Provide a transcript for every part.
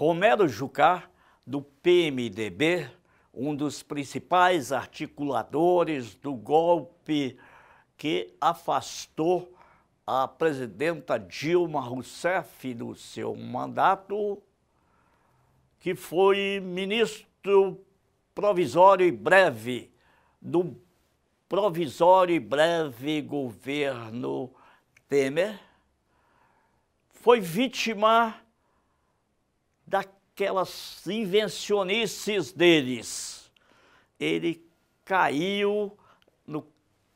Romero Jucá, do PMDB, um dos principais articuladores do golpe que afastou a presidenta Dilma Rousseff do seu mandato, que foi ministro provisório e breve do provisório e breve governo Temer, foi vítima daquelas invencionices deles. Ele caiu no,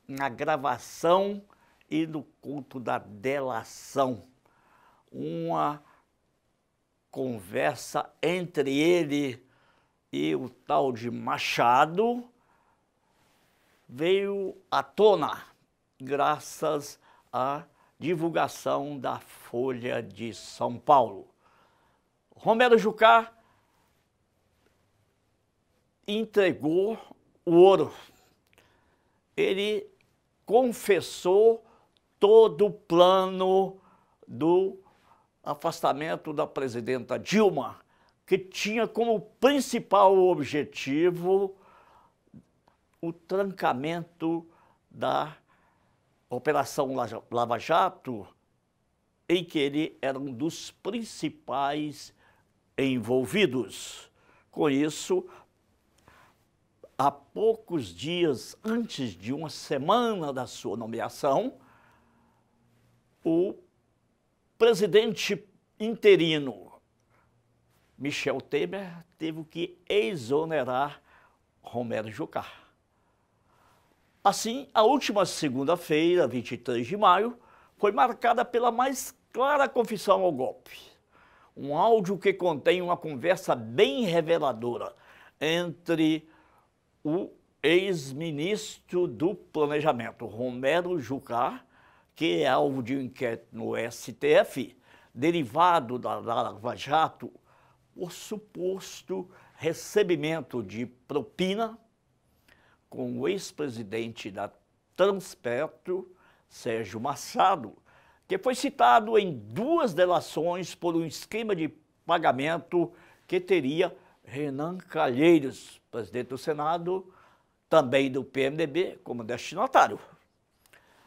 na gravação e no culto da delação. Uma conversa entre ele e o tal de Machado veio à tona graças à divulgação da Folha de São Paulo. Romero Jucá entregou o ouro. Ele confessou todo o plano do afastamento da presidenta Dilma, que tinha como principal objetivo o trancamento da Operação Lava Jato, em que ele era um dos principais envolvidos. Com isso, há poucos dias antes de uma semana da sua nomeação, o presidente interino Michel Temer teve que exonerar Romero Jucá. Assim, a última segunda-feira, 23 de maio, foi marcada pela mais clara confissão ao golpe um áudio que contém uma conversa bem reveladora entre o ex-ministro do Planejamento, Romero Jucá, que é alvo de um inquérito no STF, derivado da Lava Jato, por suposto recebimento de propina com o ex-presidente da Transperto, Sérgio Massado que foi citado em duas delações por um esquema de pagamento que teria Renan Calheiros, presidente do Senado, também do PMDB, como destinatário.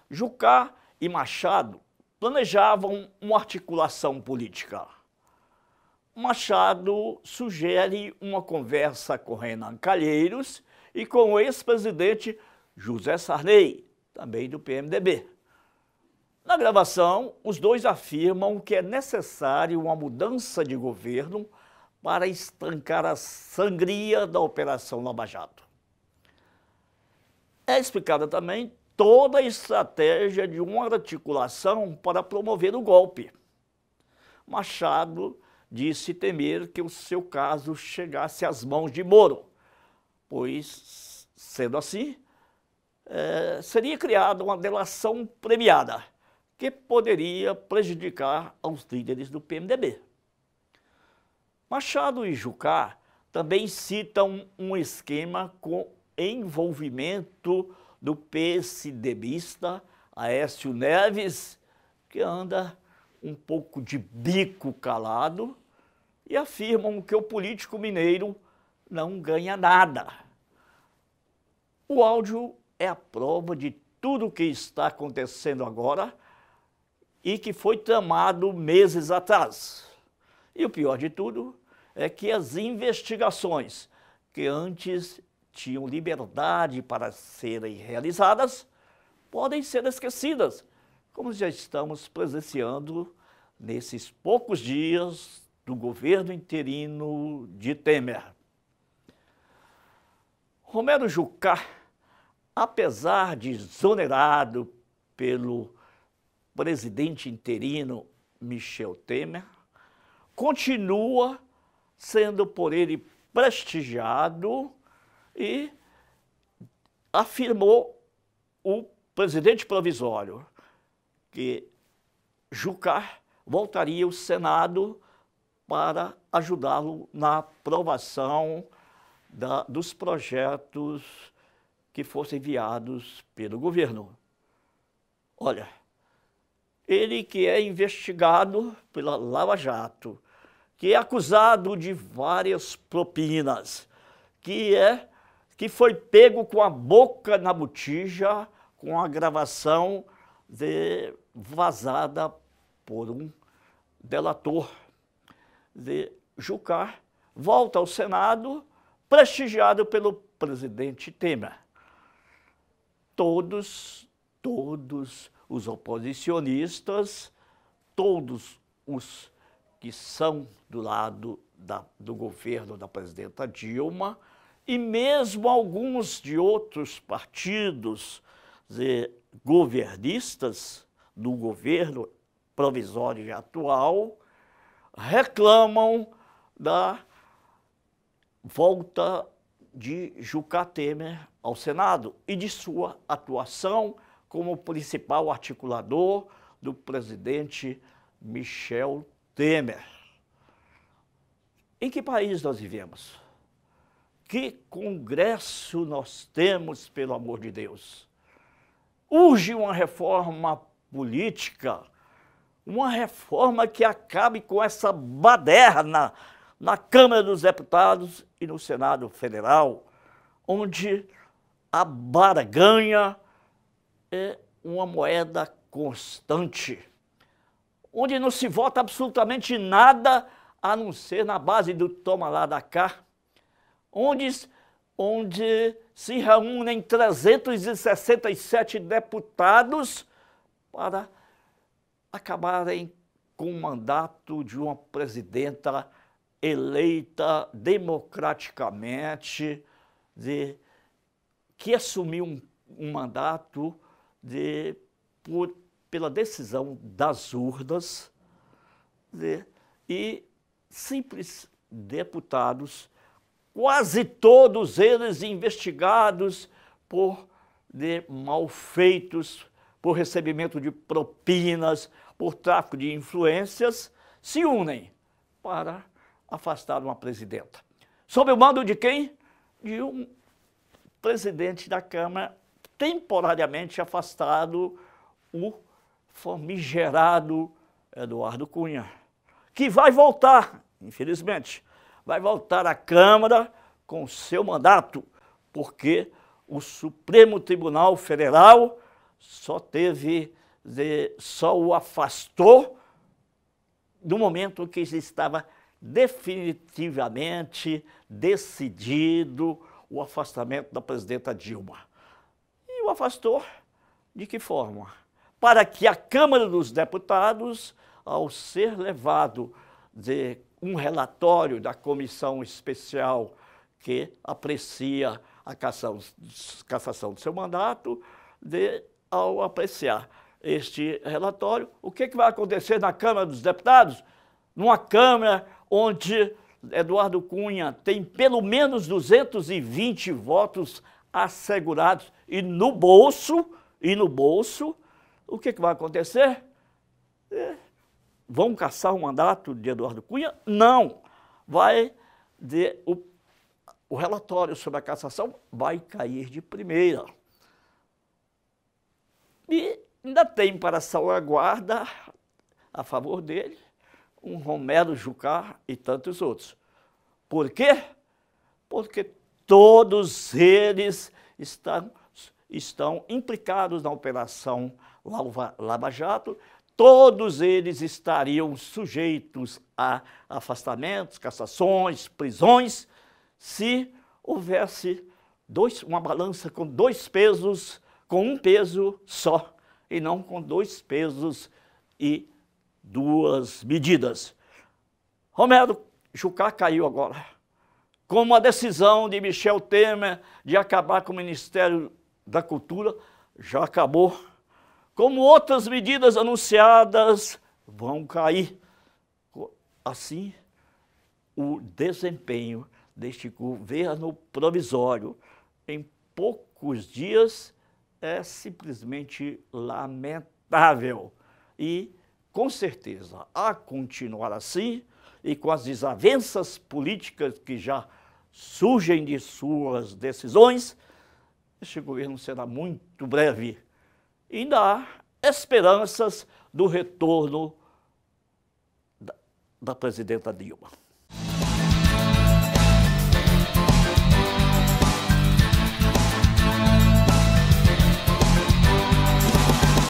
Jucá e Machado planejavam uma articulação política. Machado sugere uma conversa com Renan Calheiros e com o ex-presidente José Sarney, também do PMDB. Na gravação, os dois afirmam que é necessário uma mudança de governo para estancar a sangria da Operação Lava Jato. É explicada também toda a estratégia de uma articulação para promover o golpe. Machado disse temer que o seu caso chegasse às mãos de Moro, pois, sendo assim, é, seria criada uma delação premiada que poderia prejudicar aos líderes do PMDB. Machado e Jucá também citam um esquema com envolvimento do PSDBista Aécio Neves, que anda um pouco de bico calado, e afirmam que o político mineiro não ganha nada. O áudio é a prova de tudo o que está acontecendo agora e que foi tramado meses atrás. E o pior de tudo é que as investigações que antes tinham liberdade para serem realizadas podem ser esquecidas, como já estamos presenciando nesses poucos dias do governo interino de Temer. Romero Jucá, apesar de exonerado pelo presidente interino Michel Temer, continua sendo por ele prestigiado e afirmou o presidente provisório que Jucar voltaria ao Senado para ajudá-lo na aprovação da, dos projetos que fossem enviados pelo governo. Olha, ele que é investigado pela Lava Jato, que é acusado de várias propinas, que é que foi pego com a boca na botija com a gravação de, vazada por um delator de Jucar, volta ao Senado prestigiado pelo presidente Temer. Todos, todos os oposicionistas, todos os que são do lado da, do governo da presidenta Dilma e mesmo alguns de outros partidos dizer, governistas do governo provisório e atual reclamam da volta de Juca Temer ao Senado e de sua atuação como principal articulador do presidente Michel Temer. Em que país nós vivemos? Que congresso nós temos, pelo amor de Deus? Urge uma reforma política, uma reforma que acabe com essa baderna na Câmara dos Deputados e no Senado Federal, onde a barganha é uma moeda constante, onde não se vota absolutamente nada a não ser na base do toma lá da cá, onde, onde se reúnem 367 deputados para acabarem com o mandato de uma presidenta eleita democraticamente, de, que assumiu um, um mandato de, por, pela decisão das urnas de, e simples deputados, quase todos eles investigados por de malfeitos, por recebimento de propinas, por tráfico de influências, se unem para afastar uma presidenta. Sob o mando de quem? De um presidente da Câmara temporariamente afastado o famigerado Eduardo Cunha, que vai voltar, infelizmente, vai voltar à Câmara com seu mandato, porque o Supremo Tribunal Federal só teve, de, só o afastou no momento que ele estava definitivamente decidido o afastamento da presidenta Dilma afastou. De que forma? Para que a Câmara dos Deputados, ao ser levado de um relatório da comissão especial que aprecia a cassação, cassação do seu mandato, de, ao apreciar este relatório, o que, é que vai acontecer na Câmara dos Deputados? Numa Câmara onde Eduardo Cunha tem pelo menos 220 votos assegurados e no bolso, e no bolso, o que, que vai acontecer? É, vão caçar o mandato de Eduardo Cunha? Não. Vai de, o, o relatório sobre a cassação vai cair de primeira. E ainda tem para salvaguarda a favor dele um Romero Jucá e tantos outros. Por quê? Porque Todos eles estão, estão implicados na operação Lava Jato, todos eles estariam sujeitos a afastamentos, cassações, prisões, se houvesse dois, uma balança com dois pesos, com um peso só, e não com dois pesos e duas medidas. Romero Jucá caiu agora como a decisão de Michel Temer de acabar com o Ministério da Cultura já acabou, como outras medidas anunciadas vão cair. Assim, o desempenho deste governo provisório em poucos dias é simplesmente lamentável. E, com certeza, a continuar assim, e com as desavenças políticas que já surgem de suas decisões, este governo será muito breve. ainda há esperanças do retorno da, da presidenta Dilma.